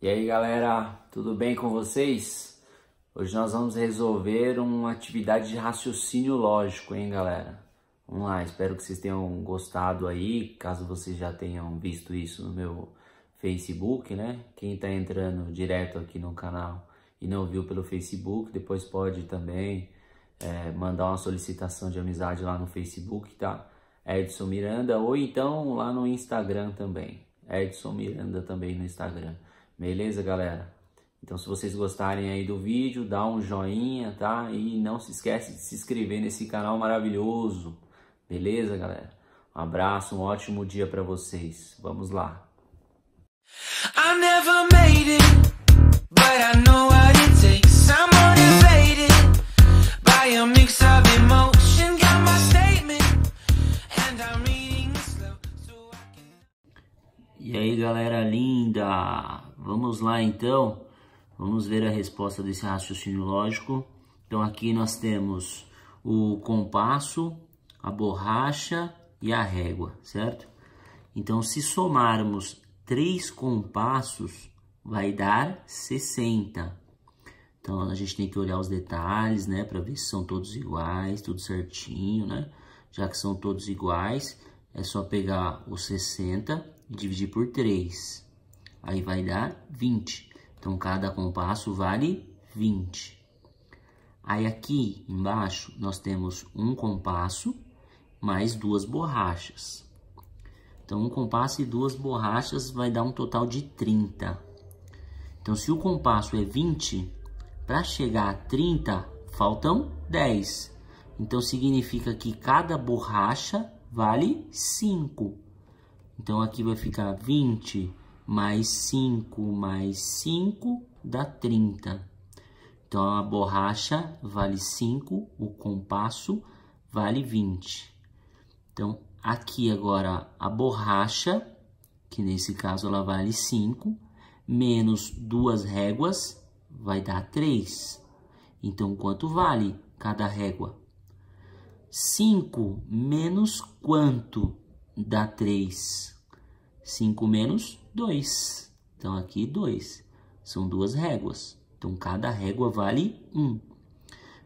E aí galera, tudo bem com vocês? Hoje nós vamos resolver uma atividade de raciocínio lógico, hein galera? Vamos lá, espero que vocês tenham gostado aí, caso vocês já tenham visto isso no meu Facebook, né? Quem tá entrando direto aqui no canal e não viu pelo Facebook, depois pode também é, mandar uma solicitação de amizade lá no Facebook, tá? Edson Miranda, ou então lá no Instagram também. Edson Miranda também no Instagram. Beleza, galera? Então, se vocês gostarem aí do vídeo, dá um joinha, tá? E não se esquece de se inscrever nesse canal maravilhoso. Beleza, galera? Um abraço, um ótimo dia para vocês. Vamos lá. vamos lá então, vamos ver a resposta desse raciocínio lógico. Então aqui nós temos o compasso, a borracha e a régua, certo? Então se somarmos três compassos, vai dar 60. Então a gente tem que olhar os detalhes, né, para ver se são todos iguais, tudo certinho, né? Já que são todos iguais, é só pegar os 60 e dividir por 3 aí vai dar 20. Então, cada compasso vale 20. Aí aqui embaixo nós temos um compasso mais duas borrachas. Então, um compasso e duas borrachas vai dar um total de 30. Então, se o compasso é 20, para chegar a 30, faltam 10. Então, significa que cada borracha vale 5. Então, aqui vai ficar 20 mais 5 mais 5 dá 30. Então, a borracha vale 5, o compasso vale 20. Então, aqui agora a borracha, que nesse caso ela vale 5, menos duas réguas vai dar 3. Então, quanto vale cada régua? 5 menos quanto dá 3? 3. 5 menos 2. Então, aqui 2. São duas réguas. Então, cada régua vale 1. Um.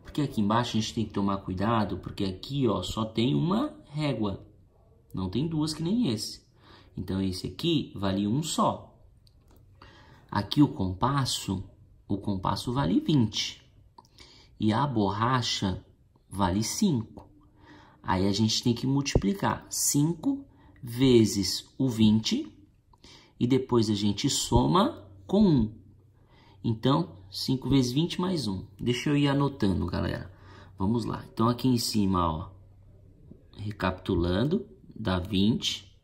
Porque aqui embaixo a gente tem que tomar cuidado, porque aqui ó, só tem uma régua. Não tem duas que nem esse. Então, esse aqui vale 1 um só. Aqui o compasso, o compasso vale 20. E a borracha vale 5. Aí a gente tem que multiplicar 5 vezes o 20 e depois a gente soma com 1. Então, 5 vezes 20 mais 1. Deixa eu ir anotando, galera. Vamos lá. Então, aqui em cima, ó, recapitulando, dá 20,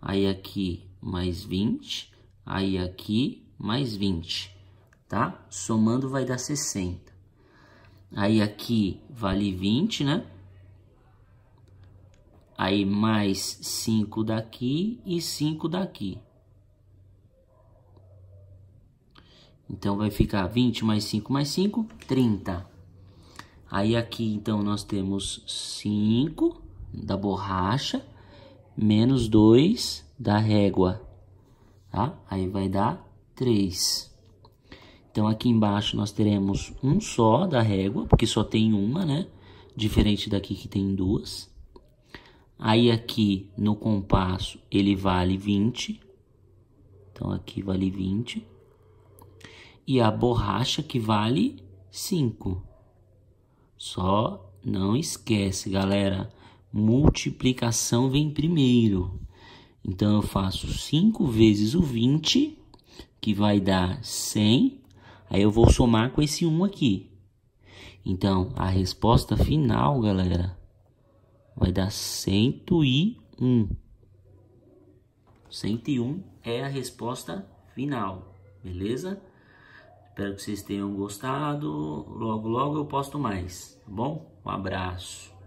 aí aqui mais 20, aí aqui mais 20, tá? Somando vai dar 60. Aí aqui vale 20, né? Aí mais 5 daqui e 5 daqui. Então vai ficar 20 mais 5 mais 5, 30. Aí aqui então nós temos 5 da borracha menos 2 da régua, tá? Aí vai dar 3. Então aqui embaixo nós teremos um só da régua, porque só tem uma, né? Diferente daqui que tem duas. Aí aqui no compasso ele vale 20. Então aqui vale 20. E a borracha que vale 5. Só não esquece, galera, multiplicação vem primeiro. Então eu faço 5 vezes o 20, que vai dar 100. Aí eu vou somar com esse 1 aqui. Então a resposta final, galera, vai dar 101. 101 é a resposta final, beleza? Espero que vocês tenham gostado. Logo, logo eu posto mais, tá bom? Um abraço.